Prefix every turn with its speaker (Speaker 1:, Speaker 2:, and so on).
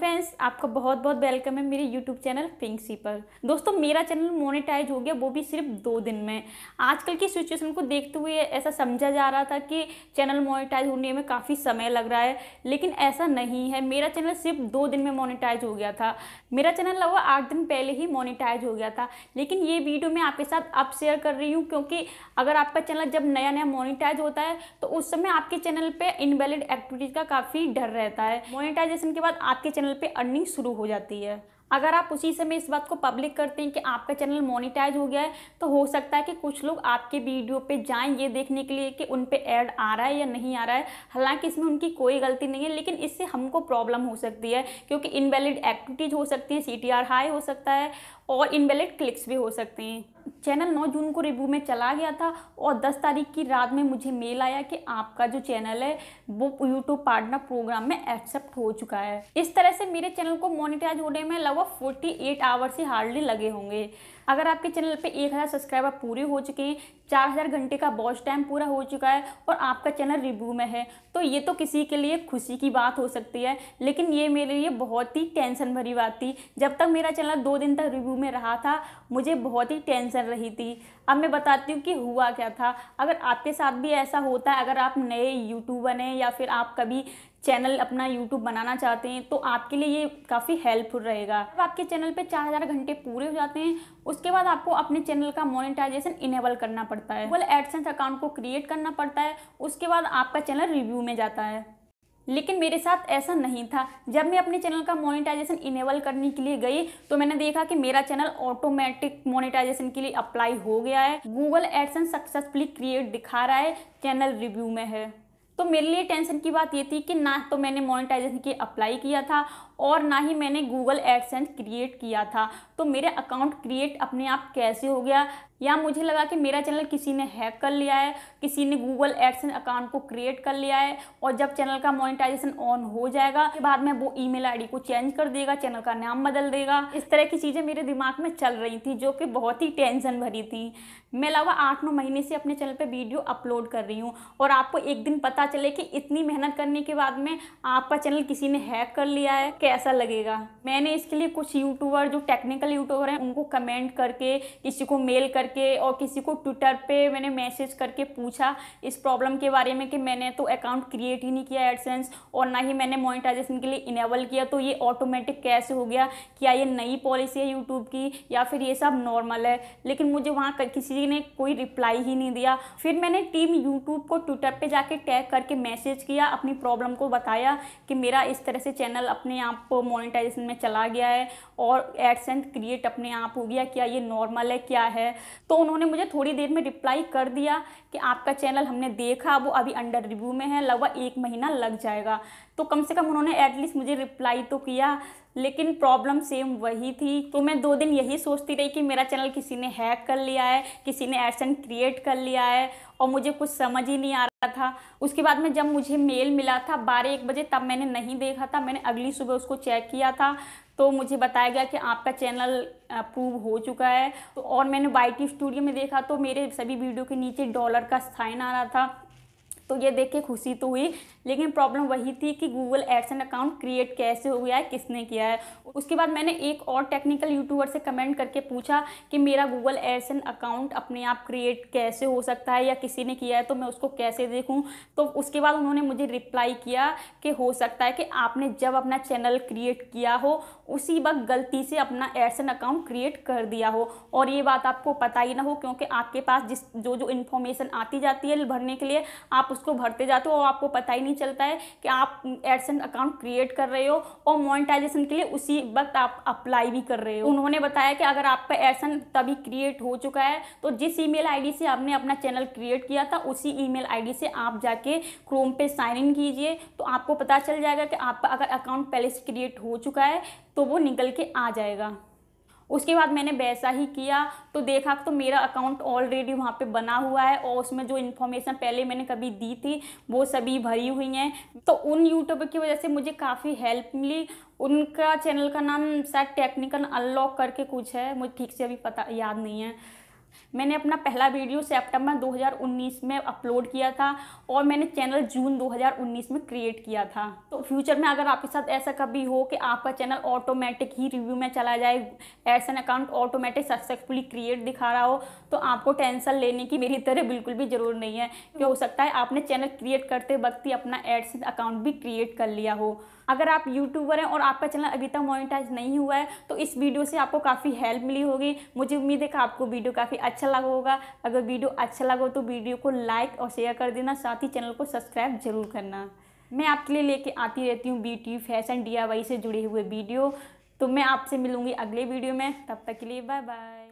Speaker 1: friends आपका बहुत बहुत वेलकम है मेरे यूट्यूब चैनल पिंकसी पर दोस्तों मेरा चैनल मोनेटाइज हो गया वो भी सिर्फ दो दिन में आजकल की सिचुएशन को देखते हुए ऐसा समझा जा रहा था कि चैनल मोनेटाइज होने में काफ़ी समय लग रहा है लेकिन ऐसा नहीं है मेरा चैनल सिर्फ दो दिन में मोनिटाइज हो गया था मेरा चैनल लगभग आठ दिन पहले ही मोनिटाइज हो गया था लेकिन ये वीडियो मैं आपके साथ अब शेयर कर रही हूँ क्योंकि अगर आपका चैनल जब नया नया मोनिटाइज होता है तो उस समय आपके चैनल पर इनवेलिड एक्टिविटीज़ का काफ़ी डर रहता है मोनिटाइजेशन के बाद आपके चैनल चैनल पे अर्निंग शुरू हो जाती है अगर आप उसी समय इस बात को पब्लिक करते हैं कि आपका चैनल मोनिटाइज हो गया है तो हो सकता है कि कुछ लोग आपके वीडियो पे जाएं ये देखने के लिए कि उन पे ऐड आ रहा है या नहीं आ रहा है हालांकि इसमें उनकी कोई गलती नहीं है लेकिन इससे हमको प्रॉब्लम हो सकती है क्योंकि इनवैलिड एक्टिविटीज़ हो सकती है सी हाई हो सकता है और इनवेलिड क्लिक्स भी हो सकते हैं चैनल 9 जून को रिव्यू में चला गया था और 10 तारीख की रात में मुझे मेल आया कि आपका जो चैनल है वो यूट्यूब पार्टनर प्रोग्राम में एक्सेप्ट हो चुका है इस तरह से मेरे चैनल को मोनिटाइज होने में लगभग 48 एट आवर्स से हार्डली लगे होंगे अगर आपके चैनल पे 1000 सब्सक्राइबर पूरे हो चुके हैं 4000 घंटे का वॉच टाइम पूरा हो चुका है और आपका चैनल रिव्यू में है तो ये तो किसी के लिए खुशी की बात हो सकती है लेकिन ये मेरे लिए बहुत ही टेंशन भरी बात थी जब तक मेरा चैनल दो दिन तक रिव्यू में रहा था मुझे बहुत ही टेंशन रही थी अब मैं बताती हूँ कि हुआ क्या था अगर आपके साथ भी ऐसा होता है अगर आप नए यूट्यूबर हैं या फिर आप कभी चैनल अपना यूट्यूब बनाना चाहते हैं तो आपके लिए ये काफ़ी हेल्पफुल रहेगा जब आपके चैनल पे 4000 घंटे पूरे हो जाते हैं उसके बाद आपको अपने चैनल का मोनेटाइजेशन इनेबल करना पड़ता है गूगल एडसेंस अकाउंट को क्रिएट करना पड़ता है उसके बाद आपका चैनल रिव्यू में जाता है लेकिन मेरे साथ ऐसा नहीं था जब मैं अपने चैनल का मोनेटाइजेशन इनेबल करने के लिए गई तो मैंने देखा कि मेरा चैनल ऑटोमेटिक मोनेटाइजेशन के लिए अप्लाई हो गया है गूगल एडसन सक्सेसफुली क्रिएट दिखा रहा है चैनल रिव्यू में है तो मेरे लिए टेंशन की बात ये थी कि ना तो मैंने मोनेटाइजेशन के अप्लाई किया था और ना ही मैंने गूगल एडसेंस क्रिएट किया था तो मेरे अकाउंट क्रिएट अपने आप कैसे हो गया या मुझे लगा कि मेरा चैनल किसी ने हैक कर लिया है किसी ने गूगल एडसन अकाउंट को क्रिएट कर लिया है और जब चैनल का मोनिटाइजेशन ऑन हो जाएगा के बाद में वो ईमेल आईडी को चेंज कर देगा चैनल का नाम बदल देगा इस तरह की चीज़ें मेरे दिमाग में चल रही थी जो कि बहुत ही टेंशन भरी थी मैं लगभग आठ नौ महीने से अपने चैनल पर वीडियो अपलोड कर रही हूँ और आपको एक दिन पता चले कि इतनी मेहनत करने के बाद में आपका चैनल किसी ने हैक कर लिया है कैसा लगेगा मैंने इसके लिए कुछ यूट्यूबर जो टेक्निकल यूट्यूबर हैं उनको कमेंट करके किसी को मेल करके करके और किसी को ट्विटर पे मैंने मैसेज करके पूछा इस प्रॉब्लम के बारे में कि मैंने तो अकाउंट क्रिएट ही नहीं किया एडसेंस और ना ही मैंने मोनिटाइजेशन के लिए इनेबल किया तो ये ऑटोमेटिक कैसे हो गया क्या ये नई पॉलिसी है यूट्यूब की या फिर ये सब नॉर्मल है लेकिन मुझे वहाँ किसी ने कोई रिप्लाई ही नहीं दिया फिर मैंने टीम यूट्यूब को ट्विटर पर जाके टैग करके मैसेज किया अपनी प्रॉब्लम को बताया कि मेरा इस तरह से चैनल अपने आप मोनिटाइजेशन में चला गया है और एडसेंस क्रिएट अपने आप हो गया क्या ये नॉर्मल है क्या है तो उन्होंने मुझे थोड़ी देर में रिप्लाई कर दिया कि आपका चैनल हमने देखा वो अभी अंडर रिव्यू में है लगभग एक महीना लग जाएगा तो कम से कम उन्होंने एटलीस्ट मुझे रिप्लाई तो किया लेकिन प्रॉब्लम सेम वही थी तो मैं दो दिन यही सोचती रही कि मेरा चैनल किसी ने हैक कर लिया है किसी ने एडसन क्रिएट कर लिया है और मुझे कुछ समझ ही नहीं आ रहा था उसके बाद में जब मुझे मेल मिला था बारह एक बजे तब मैंने नहीं देखा था मैंने अगली सुबह उसको चेक किया था तो मुझे बताया गया कि आपका चैनल अप्रूव हो चुका है तो और मैंने वाई स्टूडियो में देखा तो मेरे सभी वीडियो के नीचे डॉलर का साइन आ रहा था तो ये देख के खुशी तो हुई लेकिन प्रॉब्लम वही थी कि गूगल एडसन अकाउंट क्रिएट कैसे हो गया है किसने किया है उसके बाद मैंने एक और टेक्निकल यूट्यूबर से कमेंट करके पूछा कि मेरा गूगल एडसन अकाउंट अपने आप क्रिएट कैसे हो सकता है या किसी ने किया है तो मैं उसको कैसे देखूँ तो उसके बाद उन्होंने मुझे रिप्लाई किया कि हो सकता है कि आपने जब अपना चैनल क्रिएट किया हो उसी वक्त गलती से अपना एडसन अकाउंट क्रिएट कर दिया हो और ये बात आपको पता ही ना हो क्योंकि आपके पास जिस जो जो इन्फॉर्मेशन आती जाती है भरने के लिए आप उस उसको भरते जाते हो और आपको पता ही नहीं चलता है कि आप एडसन अकाउंट क्रिएट कर रहे हो और मोनिटाइजेशन के लिए उसी वक्त आप अप्लाई भी कर रहे हो उन्होंने बताया कि अगर आपका एडसन तभी क्रिएट हो चुका है तो जिस ई मेल से आपने अपना चैनल क्रिएट किया था उसी ई मेल से आप जाके क्रोम पे साइन इन कीजिए तो आपको पता चल जाएगा कि आपका अगर अकाउंट पहले से क्रिएट हो चुका है तो वो निकल के आ जाएगा उसके बाद मैंने वैसा ही किया तो देखा तो मेरा अकाउंट ऑलरेडी वहाँ पे बना हुआ है और उसमें जो इन्फॉर्मेशन पहले मैंने कभी दी थी वो सभी भरी हुई हैं तो उन यूट्यूबर की वजह से मुझे काफ़ी हेल्प मिली उनका चैनल का नाम शायद टेक्निकल अनलॉक करके कुछ है मुझे ठीक से अभी पता याद नहीं है मैंने अपना पहला वीडियो सितंबर 2019 में अपलोड किया था और मैंने चैनल जून 2019 में क्रिएट किया था तो फ्यूचर में अगर आपके साथ ऐसा कभी हो कि आपका चैनल ऑटोमेटिक ही रिव्यू में चला जाए ऐसा अकाउंट ऑटोमेटिक सक्सेसफुली क्रिएट दिखा रहा हो तो आपको टेंशन लेने की मेरी तरह बिल्कुल भी ज़रूर नहीं है क्यों हो सकता है आपने चैनल क्रिएट करते वक्त ही अपना एडसेंस अकाउंट भी क्रिएट कर लिया हो अगर आप यूट्यूबर हैं और आपका चैनल अभी तक मोनिटाइज नहीं हुआ है तो इस वीडियो से आपको काफ़ी हेल्प मिली होगी मुझे उम्मीद है कि आपको वीडियो काफ़ी अच्छा लगा होगा अगर वीडियो अच्छा लगा तो वीडियो को लाइक और शेयर कर देना साथ ही चैनल को सब्सक्राइब जरूर करना मैं आपके लिए लेके आती रहती हूँ ब्यूटी फैशन डी से जुड़े हुए वीडियो तो मैं आपसे मिलूँगी अगले वीडियो में तब तक के लिए बाय बाय